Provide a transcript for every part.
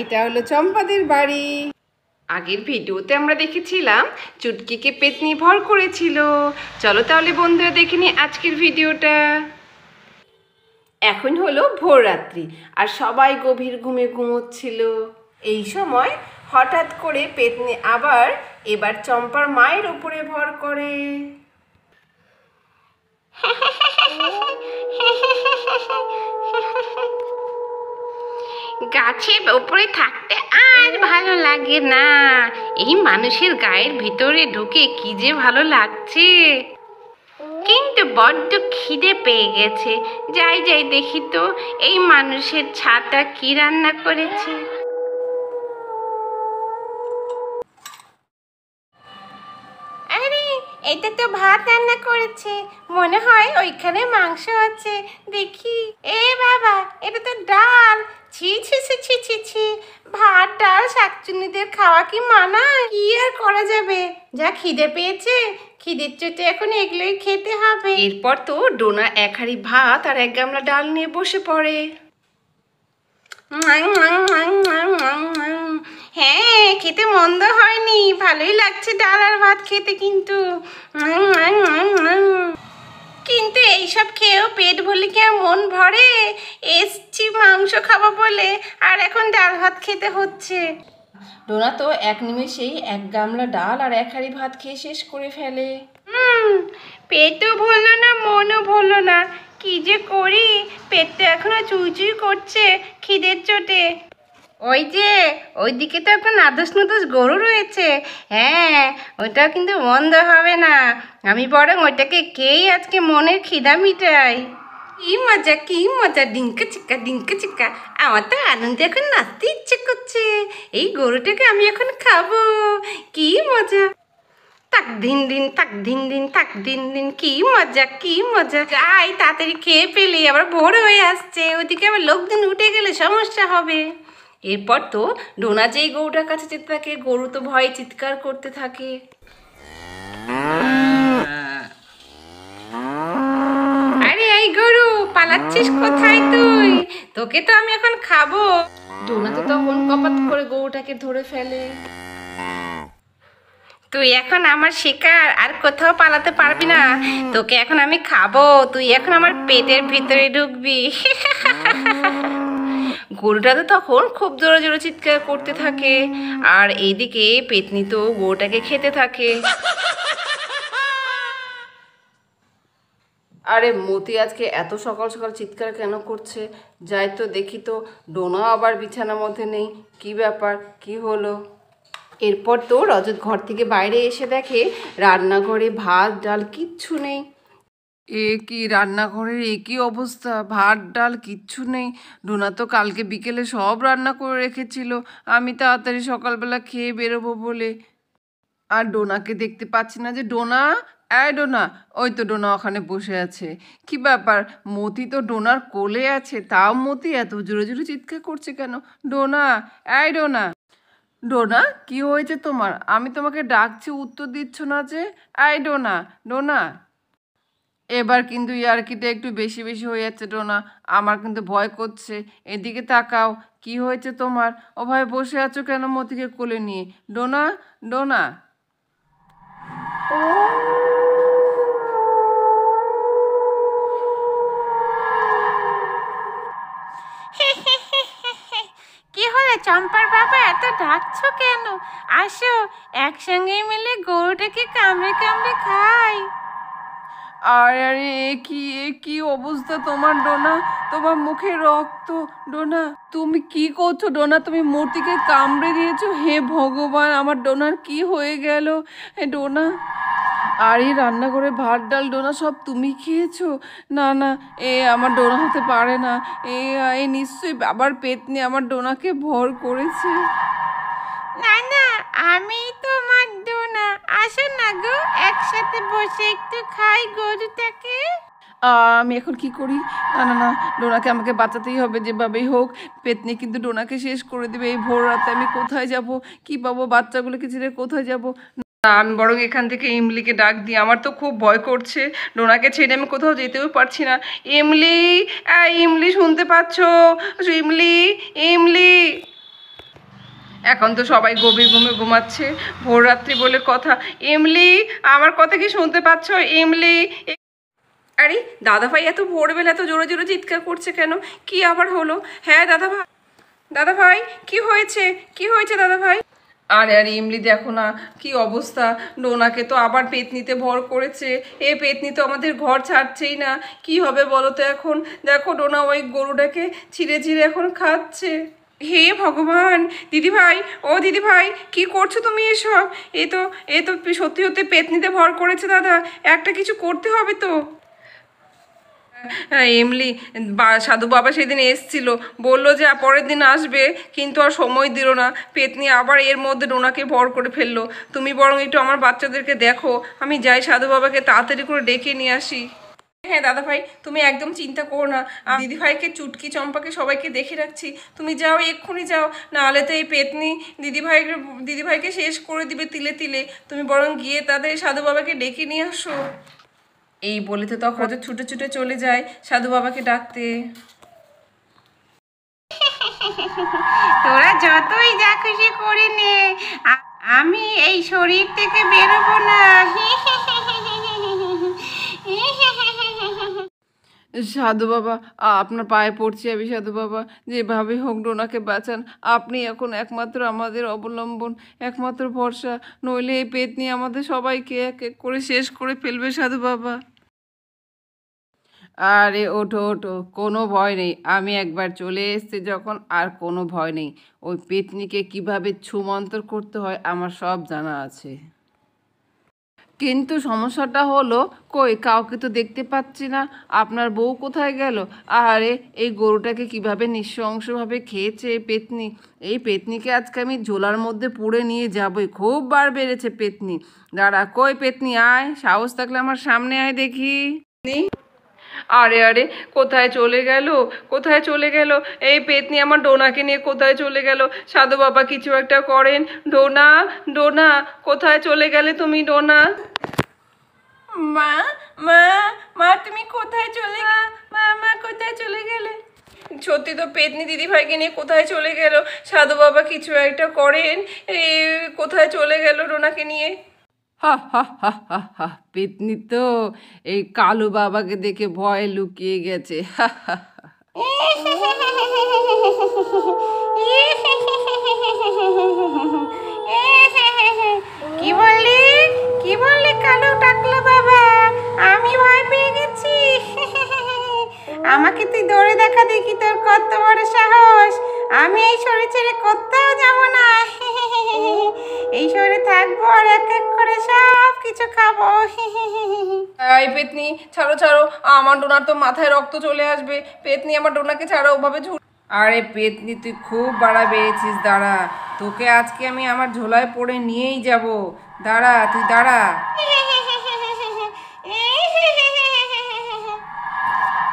এটা হলো চম্পাদের বাড়ি আগের ভিডিওতে আমরা দেখেছিলাম চুটকিকে পেতনি নির্ভর করেছিল চলো তাহলে বন্ধুরা দেখে আজকের ভিডিওটা এখন হলো ভোর রাত্রি আর সবাই গভীর ঘুমে ঘুমোচ্ছিল এই সময় হঠাৎ করে পেতনি আবার এবার চম্পার মায়ের উপরে ভর করে গাছের ওপরে থাকতে আর ভালো লাগে না এই মানুষের গায়ের ভিতরে ঢুকে কি যে ভালো লাগছে কিন্তু বড্ড খিদে পেয়ে গেছে যাই যাই দেখি তো এই মানুষের ছাতা কি রান্না করেছে এটা তো ভাত রান্না করেছে মনে হয় ওইখানে মাংস আছে দেখি এ ছি ছি ছি ভাত ডাল শাকচুন্নিদের খাওয়া কি মানা কি আর করা যাবে যা খিদে পেয়েছে খিদের চোটে এখন এগুলোই খেতে হবে এরপর তো ডোনা এক হাড়ি ভাত আর এক গামলা ডাল নিয়ে বসে পড়ে হ্যাঁ খেতে মন্দ হয়নি ভালোই লাগছে ডাল আর ভাত খেতে কিন্তু কিন্তু এইসব খেয়েও পেট ভরে কি আর মন ভরে এসছি মাংস খাবো বলে আর এখন ডাল ভাত খেতে হচ্ছে ডোনা তো এক নিমেষেই এক গামলা ডাল আর এক হাড়ি ভাত খেয়ে শেষ করে ফেলে হুম পেটও ভরলো না মনও ভরলো না কি যে করি পেটটা এখনো চুই করছে খিদের চোটে ওই যে ওইদিকে তো একটা নাদুস নাদুস গরু রয়েছে হ্যাঁ ওইটাও কিন্তু বন্ধ হবে না আমি বরং ওইটাকে কেই আজকে মনের খিদা মিটাই কি মজা কি মজা ডিঙ্কা চিকা ডিঙ্কা চিকা আমার তো আনন্দে এখন নাচতে ইচ্ছে করছে এই গরুটাকে আমি এখন খাবো কি মজা তাক দিন দিন তাক দিন দিন তাক দিন দিন কি মজা কি মজা যাই তাড়াতাড়ি খেয়ে পেলে আবার ভোর হয়ে আসছে ওদিকে আবার লোকজন উঠে গেলে সমস্যা হবে এরপর তো ডোনা যেই গরুটার কাছে যেতে থাকে গরু তো ভয়ে চিৎকার করতে থাকে আরে এই গরু পালাচ্ছিস কোথায় তুই তোকে তো আমি এখন খাবো ডোনা তো তখন কপাত করে গরুটাকে ধরে ফেলে তুই এখন আমার শিকার আর কোথাও পালাতে পারবি না তোকে এখন আমি খাবো তুই এখন আমার পেটের ভিতরে ঢুকবি গরুটা তো তখন খুব জোরে জোরে চিৎকার করতে থাকে আর এইদিকে পেতনি তো গরুটাকে খেতে থাকে আরে মতি আজকে এত সকাল সকাল চিৎকার কেন করছে যাই তো দেখি তো ডোনা আবার বিছানার মধ্যে নেই কি ব্যাপার কি হলো এরপর তো রজত ঘর থেকে বাইরে এসে দেখে রান্নাঘরে ভাত ডাল কিচ্ছু নেই এ কি রান্নাঘরের একই অবস্থা ভাত ডাল কিচ্ছু নেই ডোনা তো কালকে বিকেলে সব রান্না করে রেখেছিল আমি তাড়াতাড়ি সকালবেলা খেয়ে বেরোবো বলে আর ডোনাকে দেখতে পাচ্ছি না যে ডোনা অ্যায় ডোনা ওই তো ডোনা ওখানে বসে আছে কি ব্যাপার মতি তো ডোনার কোলে আছে তাও মতি এত জোরে জোরে চিৎকার করছে কেন ডোনা অ্যায় ডোনা ডোনা কি হয়েছে তোমার আমি তোমাকে ডাকছি উত্তর দিচ্ছ না যে অ্যায় ডোনা ডোনা এবার কিন্তু ইয়ার্কিটা একটু বেশি বেশি হয়ে যাচ্ছে ডোনা আমার কিন্তু ভয় করছে এদিকে তাকাও কি হয়েছে তোমার ও ভাই বসে আছো কেন মতিকে কোলে নিয়ে ডোনা ডোনা কি হলো চম্পার বাবা এত ডাকছো কেন আসো একসঙ্গে মিলে গরুটাকে কামড়ে কামড়ে খাই আরে আরে এ কি এ কি অবস্থা তোমার ডোনা তোমার মুখে রক্ত ডোনা তুমি কি করছো ডোনা তুমি মূর্তিকে কামড়ে দিয়েছো হে ভগবান আমার ডোনার কি হয়ে গেল হে ডোনা আর এই রান্নাঘরে ভাত ডাল ডোনা সব তুমি খেয়েছো না না এ আমার ডোনা হতে পারে না এ এ নিশ্চয়ই আবার পেতনি আমার ডোনাকে ভর করেছে না না আমি তো আসেন না গো একসাথে বসে একটু খাই গরুটাকে আমি এখন কি করি না না না ডোনাকে আমাকে বাঁচাতেই হবে যেভাবেই হোক পেতনি কিন্তু ডোনাকে শেষ করে দেবে এই ভোর রাতে আমি কোথায় যাব কি পাবো বাচ্চাগুলোকে ছেড়ে কোথায় যাব আমি বরং এখান থেকে ইমলিকে ডাক দিই আমার তো খুব ভয় করছে ডোনাকে ছেড়ে আমি কোথাও যেতেও পারছি না ইমলি ইমলি শুনতে পাচ্ছ ইমলি ইমলি এখন তো সবাই গভীর ঘুমে ঘুমাচ্ছে ভোররাত্রি বলে কথা এমলি আমার কথা কি শুনতে পাচ্ছ এমলি আরে দাদাভাই এত ভোরবেলা এত জোরে জোরে চিৎকার করছে কেন কি আবার হলো হ্যাঁ দাদা দাদা দাদাভাই কি হয়েছে কি হয়েছে দাদাভাই আরে আরে এমলি দেখো না কি অবস্থা ডোনাকে তো আবার পেতনিতে ভর করেছে এ পেতনি তো আমাদের ঘর ছাড়ছেই না কি হবে বলো তো এখন দেখো ডোনা ওই গরুটাকে ছিঁড়ে ছিঁড়ে এখন খাচ্ছে হে ভগবান দিদিভাই ও দিদিভাই কি করছো তুমি এসব এ তো এ তো সত্যি সত্যি পেতনিতে ভর করেছে দাদা একটা কিছু করতে হবে তো হ্যাঁ, এমলি সাধু বাবা সেদিন এসছিল বললো যে পরের দিন আসবে কিন্তু আর সময় দিল না পেতনি আবার এর মধ্যে ডোনাকে ভর করে ফেললো তুমি বরং একটু আমার বাচ্চাদেরকে দেখো আমি যাই সাধু বাবাকে তাড়াতাড়ি করে ডেকে নিয়ে আসি হ্যাঁ দাদা ভাই তুমি একদম চিন্তা করো না দিদিভাইকে চুটকি চম্পাকে সবাইকে দেখে রাখছি তুমি যাও এক্ষুনি যাও নাহলে তো এই পেতনি দিদি দিদিভাইকে শেষ করে দিবে তিলে তিলে তুমি বরং গিয়ে তাদের সাধু বাবাকে ডেকে নিয়ে আসো এই বলে তো তখন ছুটে ছুটে চলে যায় সাধু বাবাকে ডাকতে তোরা যতই যা খুশি করে নে আমি এই শরীর থেকে বেরোবো না সাধু বাবা আপনার পায়ে পড়ছি আমি সাধু বাবা যেভাবে হোক ডোনাকে বাঁচান আপনি এখন একমাত্র আমাদের অবলম্বন একমাত্র ভরসা নইলে এই পেত নিয়ে আমাদের সবাইকে এক এক করে শেষ করে ফেলবে সাধু বাবা আরে ওঠো ওঠো কোনো ভয় নেই আমি একবার চলে এসছি যখন আর কোনো ভয় নেই ওই পেতনিকে কিভাবে ছুমন্তর করতে হয় আমার সব জানা আছে কিন্তু সমস্যাটা হলো কই কাউকে তো দেখতে পাচ্ছি না আপনার বউ কোথায় গেল আরে এই গরুটাকে কিভাবে নিঃশংসভাবে খেয়েছে এই পেতনি এই পেতনিকে আজকে আমি ঝোলার মধ্যে পুড়ে নিয়ে যাবই খুব বার বেড়েছে পেতনি দাঁড়া কই পেতনি আয় সাহস থাকলে আমার সামনে আয় দেখি আরে আরে কোথায় চলে গেল কোথায় চলে গেল এই পেতনি আমার ডোনাকে নিয়ে কোথায় চলে গেল সাধু বাবা কিছু একটা করেন ডোনা ডোনা কোথায় চলে গেলে তুমি ডোনা মা মা মা তুমি কোথায় চলে মা মা কোথায় চলে গেলে সত্যি তো পেতনি দিদিভাইকে নিয়ে কোথায় চলে গেল সাধু বাবা কিছু একটা করেন এই কোথায় চলে গেল ডোনাকে নিয়ে হা হা হা হা হা পেতনি তো এই কালু বাবাকে দেখে ভয় লুকিয়ে গেছে হা হা হা এই পেতনি ছাড়ো ছাড়ো আমার ডোনার তো মাথায় রক্ত চলে আসবে পেতনি আমার ডোনাকে ছাড়া ওভাবে ঝুল আরে পেতনি তুই খুব বাড়া বেড়েছিস দাঁড়া তোকে আজকে আমি আমার ঝোলায় পড়ে নিয়েই যাব দাঁড়া তুই দাঁড়া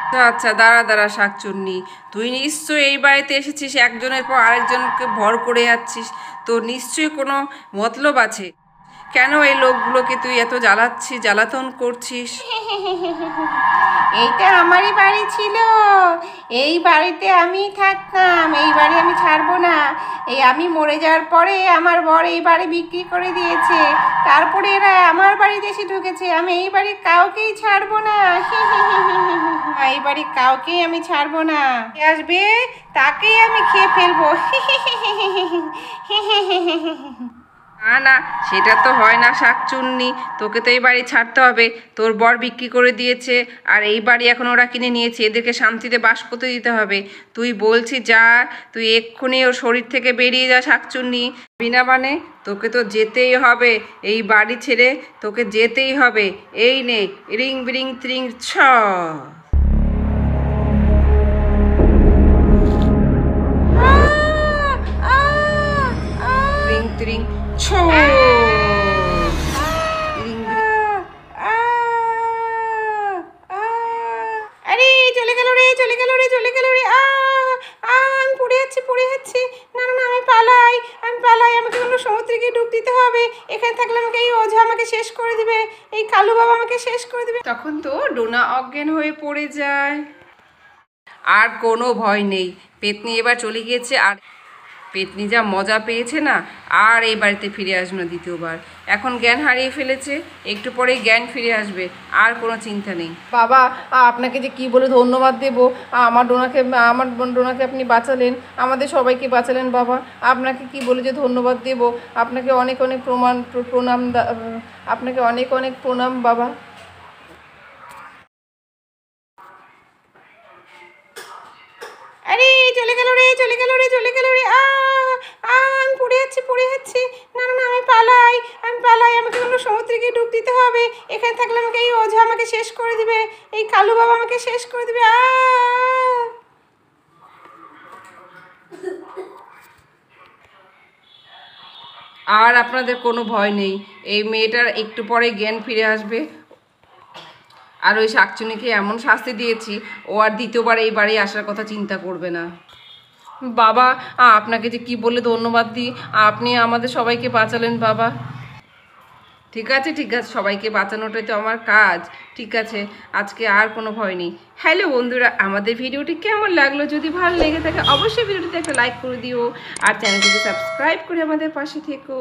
আচ্ছা, আচ্ছা দাঁড়া দাঁড়া শাকচুন্নি তুই নিশ্চয়ই এই বাড়িতে এসেছিস একজনের পর আরেকজনকে ভর করে যাচ্ছিস তো নিশ্চয়ই কোনো মতলব আছে কেন এই লোকগুলোকে তুই এত জ্বালাচ্ছিস জ্বালাতন করছিস এইটা আমারই বাড়ি ছিল এই বাড়িতে আমি থাকতাম এই বাড়ি আমি ছাড়বো না এই আমি মরে যাওয়ার পরে আমার বর এই বাড়ি বিক্রি করে দিয়েছে তারপরে এরা আমার বাড়িতে এসে ঢুকেছে আমি এই বাড়ির কাউকেই ছাড়বো না এই বাড়ির কাউকেই আমি ছাড়বো না আসবে তাকেই আমি খেয়ে ফেলবো না না সেটা তো হয় না শাকচুন্নি তোকে তো এই বাড়ি ছাড়তে হবে তোর বর বিক্রি করে দিয়েছে আর এই বাড়ি এখন ওরা কিনে নিয়েছে এদেরকে শান্তিতে বাস করতে দিতে হবে তুই বলছি যা তুই এক্ষুনি ওর শরীর থেকে বেরিয়ে যা শাকচুন্নি বিনা মানে তোকে তো যেতেই হবে এই বাড়ি ছেড়ে তোকে যেতেই হবে এই নে রিং বিরিং ত্রিং ছ Ring, আরে চলে রে চলে রে চলে রে আ আমি যাচ্ছি যাচ্ছি না না আমি পালাই পালাই আমাকে কোনো সমুদ্রে গিয়ে ডুব দিতে হবে এখানে থাকলে আমাকে এই ওঝা আমাকে শেষ করে এই কালু বাবা আমাকে শেষ করে তখন তো ডোনা অজ্ঞান হয়ে পড়ে যায় আর কোনো ভয় নেই পেতনি এবার চলে গিয়েছে আর পেতনি যা মজা পেয়েছে না আর এই বাড়িতে ফিরে আসবে না দ্বিতীয়বার এখন জ্ঞান হারিয়ে ফেলেছে একটু পরে জ্ঞান ফিরে আসবে আর কোনো চিন্তা নেই বাবা আপনাকে যে কি বলে ধন্যবাদ দেব আমার ডোনাকে আমার ডোনাকে আপনি বাঁচালেন আমাদের সবাইকে বাঁচালেন বাবা আপনাকে কি বলে যে ধন্যবাদ দেব আপনাকে অনেক অনেক প্রমাণ প্রণাম আপনাকে অনেক অনেক প্রণাম বাবা চলে গেল রে চলে গেল রে আমি পড়ে যাচ্ছি পড়ে যাচ্ছি না না আমি পালাই আমি পালাই আমাকে কোনো সমুদ্রে গিয়ে ডুব দিতে হবে এখানে থাকলে আমাকে এই অজা আমাকে শেষ করে দিবে এই কালু বাবা আমাকে শেষ করে দিবে আর আপনাদের কোনো ভয় নেই এই মেয়েটার একটু পরে জ্ঞান ফিরে আসবে আর ওই শাকচুনিকে এমন শাস্তি দিয়েছি ও আর দ্বিতীয়বার এই বাড়ি আসার কথা চিন্তা করবে না বাবা আপনাকে যে কি বলে ধন্যবাদ দিই আপনি আমাদের সবাইকে বাঁচালেন বাবা ঠিক আছে ঠিক আছে সবাইকে বাঁচানোটাই তো আমার কাজ ঠিক আছে আজকে আর কোনো ভয় নেই হ্যালো বন্ধুরা আমাদের ভিডিওটি কেমন লাগলো যদি ভালো লেগে থাকে অবশ্যই ভিডিওটিতে একটা লাইক করে দিও আর চ্যানেলটিকে সাবস্ক্রাইব করে আমাদের পাশে থেকো